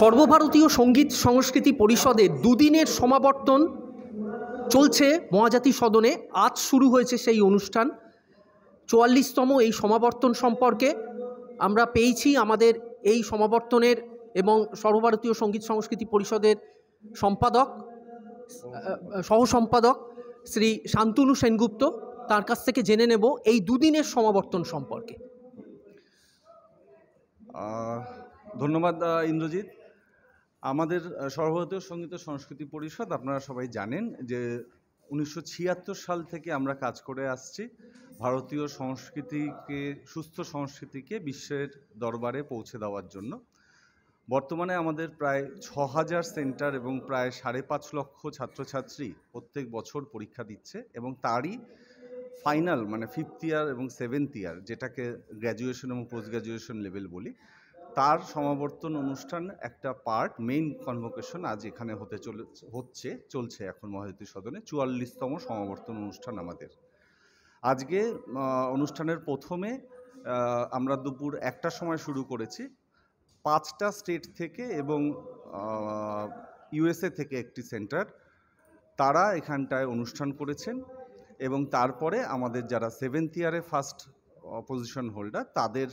সর্বভারতীয় সঙ্গীত সংস্কৃতি পরিষদের দুদিনের সমাবর্তন চলছে মহাজাতি সদনে আজ শুরু হয়েছে সেই অনুষ্ঠান চুয়াল্লিশতম এই সমাবর্তন সম্পর্কে আমরা পেয়েছি আমাদের এই সমাবর্তনের এবং সর্বভারতীয় সঙ্গীত সংস্কৃতি পরিষদের সম্পাদক সহ সম্পাদক শ্রী শান্তনু সেনগুপ্ত তার কাছ থেকে জেনে নেব এই দুদিনের সমাবর্তন সম্পর্কে ধন্যবাদ ইন্দ্রজিৎ আমাদের সর্বভারতীয় সঙ্গীত সংস্কৃতি পরিষদ আপনারা সবাই জানেন যে উনিশশো সাল থেকে আমরা কাজ করে আসছি ভারতীয় সংস্কৃতিকে সুস্থ সংস্কৃতিকে বিশ্বের দরবারে পৌঁছে দেওয়ার জন্য বর্তমানে আমাদের প্রায় ছ হাজার সেন্টার এবং প্রায় সাড়ে পাঁচ লক্ষ ছাত্রছাত্রী প্রত্যেক বছর পরীক্ষা দিচ্ছে এবং তারই ফাইনাল মানে ফিফথ ইয়ার এবং সেভেন্থ ইয়ার যেটাকে গ্র্যাজুয়েশন এবং পোস্ট গ্র্যাজুয়েশন লেভেল বলি তার সমাবর্তন অনুষ্ঠান একটা পার্ট মেইন কনভোকেশন আজ এখানে হতে চলে হচ্ছে চলছে এখন মহাজাতি সদনে চুয়াল্লিশতম সমাবর্তন অনুষ্ঠান আমাদের আজকে অনুষ্ঠানের প্রথমে আমরা দুপুর একটার সময় শুরু করেছি পাঁচটা স্টেট থেকে এবং ইউএসএ থেকে একটি সেন্টার তারা এখানটায় অনুষ্ঠান করেছেন এবং তারপরে আমাদের যারা সেভেন্থ ইয়ারে ফার্স্ট পজিশন হোল্ডার তাদের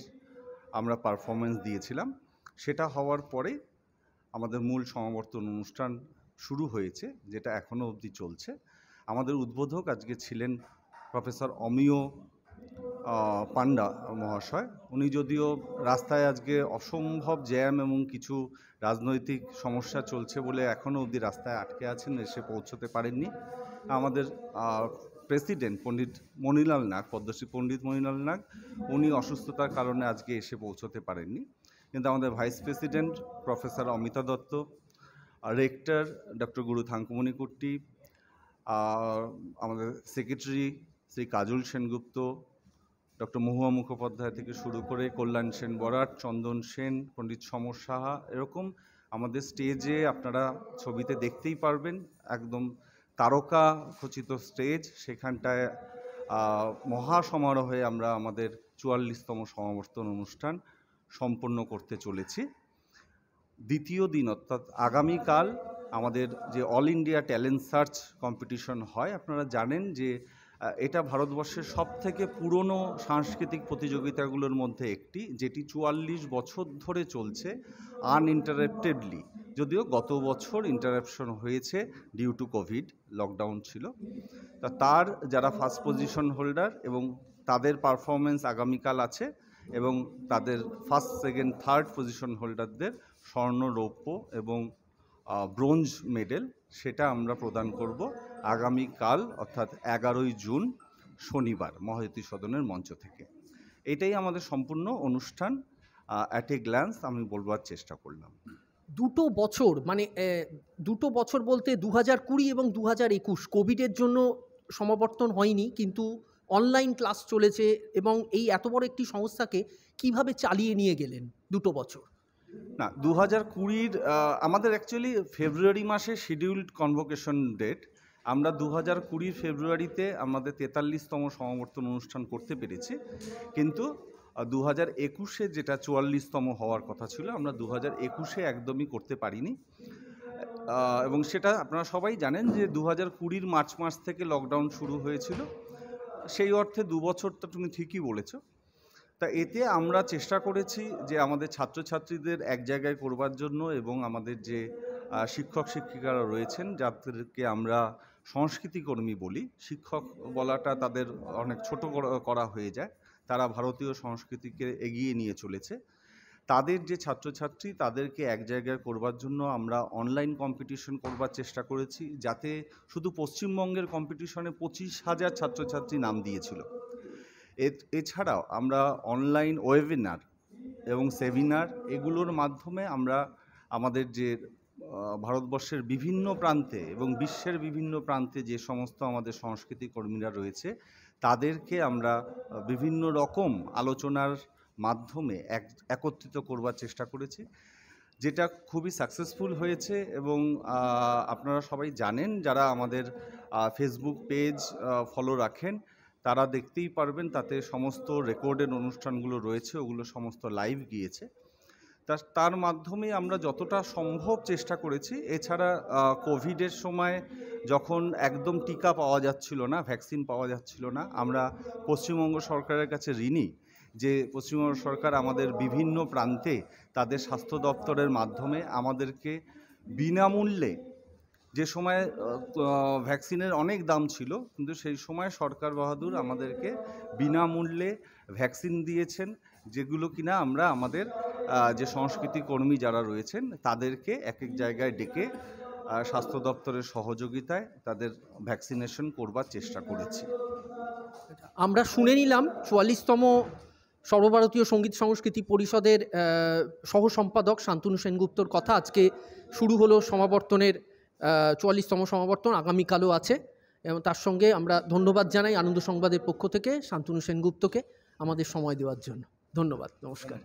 আমরা পারফরমেন্স দিয়েছিলাম সেটা হওয়ার পরে আমাদের মূল সমাবর্তন অনুষ্ঠান শুরু হয়েছে যেটা এখনও অবধি চলছে আমাদের উদ্বোধক আজকে ছিলেন প্রফেসর অমিয় পান্ডা মহাশয় উনি যদিও রাস্তায় আজকে অসম্ভব জ্যাম এবং কিছু রাজনৈতিক সমস্যা চলছে বলে এখনও অবধি রাস্তায় আটকে আছেন এসে পৌঁছতে পারেননি আমাদের প্রেসিডেন্ট পণ্ডিত মণিলাল নাগ পদ্মশ্রী পণ্ডিত মণিলাল নাগ উনি অসুস্থতার কারণে আজকে এসে পৌঁছতে পারেননি কিন্তু আমাদের vice president professor Amita Dutta rector doctor Guru Thankamani Kutty আমাদের সেক্রেটারি শ্রী কাজল সেনগুপ্ত ডক্টর মহুয়া মুখোপাধ্যায় থেকে শুরু করে কল্যাণ সেন বরাট চন্দন সেন পণ্ডিত সমর সাহা এরকম আমাদের স্টেজে আপনারা ছবিতে দেখতেই পারবেন একদম তারকা খচিত স্টেজ সেখানটায় মহাসমারোহে আমরা আমাদের চুয়াল্লিশতম সমাবর্তন অনুষ্ঠান সম্পন্ন করতে চলেছি দ্বিতীয় দিন অর্থাৎ আগামীকাল আমাদের যে all India talent search competition হয় আপনারা জানেন যে এটা ভারতবর্ষের সব থেকে পুরনো সাংস্কৃতিক প্রতিযোগিতাগুলোর মধ্যে একটি যেটি চুয়াল্লিশ বছর ধরে চলছে আনইন্টারাপ্টেডলি যদিও গত বছর ইন্টারাপশন হয়েছে ডিউ টু কোভিড লকডাউন ছিল তা তার যারা ফার্স্ট পজিশন হোল্ডার এবং তাদের পারফরমেন্স আগামীকাল আছে এবং তাদের ফার্স্ট সেকেন্ড থার্ড পজিশন হোল্ডারদের স্বর্ণ রৌপ্য এবং ব্রোঞ্জ মেডেল সেটা আমরা প্রদান করব আগামীকাল অর্থাৎ এগারোই জুন শনিবার মহায়তী সদনের মঞ্চ থেকে এটাই আমাদের সম্পূর্ণ অনুষ্ঠান অ্যাট এ গ্ল্যান্স আমি বলবার চেষ্টা করলাম দুটো বছর মানে দুটো বছর বলতে দু হাজার কুড়ি এবং দু হাজার একুশ কোভিডের জন্য সমাবর্তন হয়নি কিন্তু অনলাইন ক্লাস চলেছে এবং এই এত বড় একটি সংস্থাকে কিভাবে চালিয়ে নিয়ে গেলেন দুটো বছর না দু হাজার কুড়ির আমাদের অ্যাকচুয়ালি ফেব্রুয়ারি মাসে শিডিউলড কনভোকেশন ডেট আমরা দু হাজার কুড়ির ফেব্রুয়ারিতে আমাদের তেতাল্লিশতম সমাবর্তন অনুষ্ঠান করতে পেরেছি কিন্তু দু হাজার একুশে যেটা চুয়াল্লিশতম হওয়ার কথা ছিল আমরা দু হাজার একুশে একদমই করতে পারিনি এবং সেটা আপনারা সবাই জানেন যে দু হাজার কুড়ির মার্চ মাস থেকে লকডাউন শুরু হয়েছিল সেই অর্থে দু বছর তো তুমি ঠিকই বলেছো তা এতে আমরা চেষ্টা করেছি যে আমাদের ছাত্রছাত্রীদের এক জায়গায় করবার জন্য এবং আমাদের যে শিক্ষক শিক্ষিকারা রয়েছেন যাদেরকে আমরা সংস্কৃতিকর্মী বলি শিক্ষক বলাটা তাদের অনেক ছোট করা হয়ে যায় তারা ভারতীয় সংস্কৃতিকে এগিয়ে নিয়ে চলেছে তাদের যে ছাত্রছাত্রী তাদেরকে এক জায়গায় করবার জন্য আমরা অনলাইন কম্পিটিশন করবার চেষ্টা করেছি যাতে শুধু পশ্চিমবঙ্গের কম্পিটিশনে পঁচিশ হাজার ছাত্রছাত্রী নাম দিয়েছিল এছাড়াও আমরা অনলাইন ওয়েবিনার এবং সেমিনার এগুলোর মাধ্যমে আমরা আমাদের যে ভারতবর্ষের বিভিন্ন প্রান্তে এবং বিশ্বের বিভিন্ন প্রান্তে যে সমস্ত আমাদের সংস্কৃতি কর্মীরা রয়েছে তাদেরকে আমরা বিভিন্ন রকম আলোচনার মাধ্যমে এক একত্রিত করবার চেষ্টা করেছি যেটা খুবই সাকসেসফুল হয়েছে এবং আপনারা সবাই জানেন যারা আমাদের ফেসবুক পেজ ফলো রাখেন তারা দেখতেই পারবেন তাতে সমস্ত রেকর্ডের অনুষ্ঠানগুলো রয়েছে ওগুলো সমস্ত লাইভ গিয়েছে তা তার মাধ্যমে আমরা যতটা সম্ভব চেষ্টা করেছি এছাড়া কোভিডের সময় যখন একদম টিকা পাওয়া যাচ্ছিল না ভ্যাকসিন পাওয়া যাচ্ছিল না আমরা পশ্চিমবঙ্গ সরকারের কাছে ঋণী যে পশ্চিমবঙ্গ সরকার আমাদের বিভিন্ন প্রান্তে তাদের স্বাস্থ্য দপ্তরের মাধ্যমে আমাদেরকে বিনামূল্যে যে সময়ে ভ্যাকসিনের অনেক দাম ছিল কিন্তু সেই সময় সরকার বাহাদুর আমাদেরকে বিনামূল্যে ভ্যাকসিন দিয়েছেন যেগুলো কিনা আমরা আমাদের যে সংস্কৃতি কর্মী যারা রয়েছেন তাদেরকে এক এক জায়গায় ডেকে স্বাস্থ্য দপ্তরের সহযোগিতায় তাদের ভ্যাকসিনেশন করবার চেষ্টা করেছি আমরা শুনে নিলাম চুয়াল্লিশতম সর্বভারতীয় সঙ্গীত সংস্কৃতি পরিষদের সহ সম্পাদক শান্তনু সেনগুপ্তর কথা আজকে শুরু হলো সমাবর্তনের চুয়াল্লিশতম সমাবর্তন আগামীকালও আছে এবং তার সঙ্গে আমরা ধন্যবাদ জানাই আনন্দ সংবাদের পক্ষ থেকে শান্তনু সেনগুপ্তকে আমাদের সময় দেওয়ার জন্য ধন্যবাদ নমস্কার